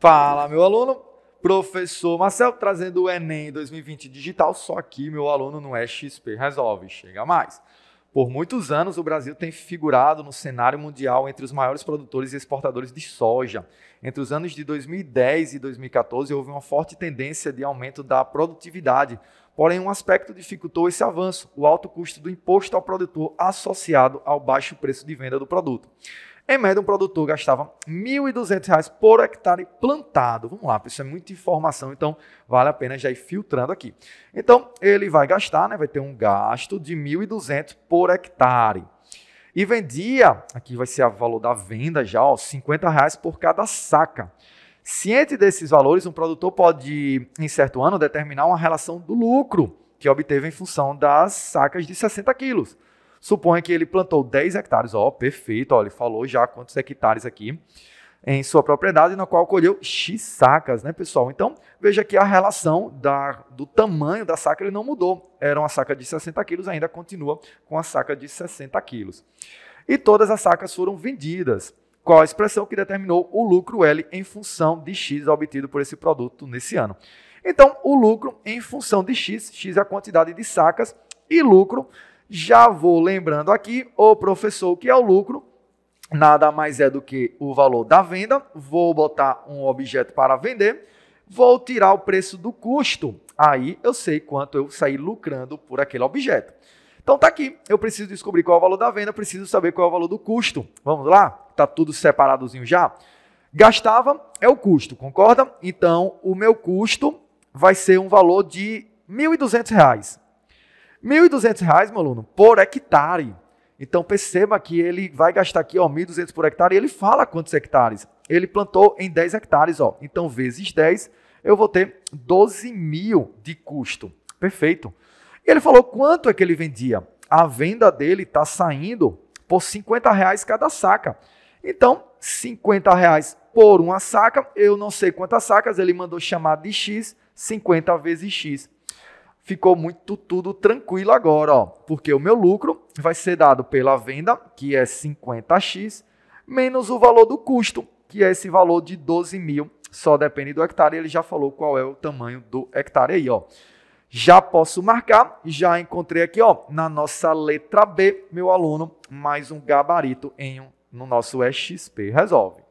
Fala, meu aluno, professor Marcel, trazendo o Enem 2020 digital, só que meu aluno não é XP, resolve, chega mais. Por muitos anos, o Brasil tem figurado no cenário mundial entre os maiores produtores e exportadores de soja. Entre os anos de 2010 e 2014, houve uma forte tendência de aumento da produtividade. Porém, um aspecto dificultou esse avanço: o alto custo do imposto ao produtor associado ao baixo preço de venda do produto. Em média, um produtor gastava R$ 1.200 por hectare plantado. Vamos lá, isso é muita informação, então vale a pena já ir filtrando aqui. Então, ele vai gastar, né, vai ter um gasto de R$ 1.200 por hectare. E vendia, aqui vai ser o valor da venda já, R$ 50 reais por cada saca. Ciente desses valores, um produtor pode, em certo ano, determinar uma relação do lucro que obteve em função das sacas de 60 quilos. Suponha que ele plantou 10 hectares, ó, perfeito, ó, ele falou já quantos hectares aqui em sua propriedade, na qual colheu X sacas, né, pessoal? Então, veja que a relação da, do tamanho da saca ele não mudou. Era uma saca de 60 quilos, ainda continua com a saca de 60 quilos. E todas as sacas foram vendidas, qual a expressão que determinou o lucro L em função de X obtido por esse produto nesse ano. Então, o lucro em função de X, X é a quantidade de sacas, e lucro já vou lembrando aqui o professor, que é o lucro, nada mais é do que o valor da venda. Vou botar um objeto para vender, vou tirar o preço do custo. Aí eu sei quanto eu saí lucrando por aquele objeto. Então tá aqui, eu preciso descobrir qual é o valor da venda, preciso saber qual é o valor do custo. Vamos lá? Tá tudo separadozinho já? Gastava é o custo, concorda? Então o meu custo vai ser um valor de R$ 1.200. 1.200 reais, meu aluno, por hectare. Então perceba que ele vai gastar aqui, ó, 1.200 por hectare, e ele fala quantos hectares. Ele plantou em 10 hectares, ó. Então, vezes 10, eu vou ter 12 mil de custo. Perfeito. E ele falou quanto é que ele vendia. A venda dele está saindo por R$ reais cada saca. Então, R$ reais por uma saca, eu não sei quantas sacas, ele mandou chamar de X, 50 vezes X ficou muito tudo tranquilo agora, ó, porque o meu lucro vai ser dado pela venda, que é 50x, menos o valor do custo, que é esse valor de 12 mil, só depende do hectare. Ele já falou qual é o tamanho do hectare aí, ó. Já posso marcar, já encontrei aqui, ó, na nossa letra B, meu aluno, mais um gabarito em um, no nosso EXP Resolve.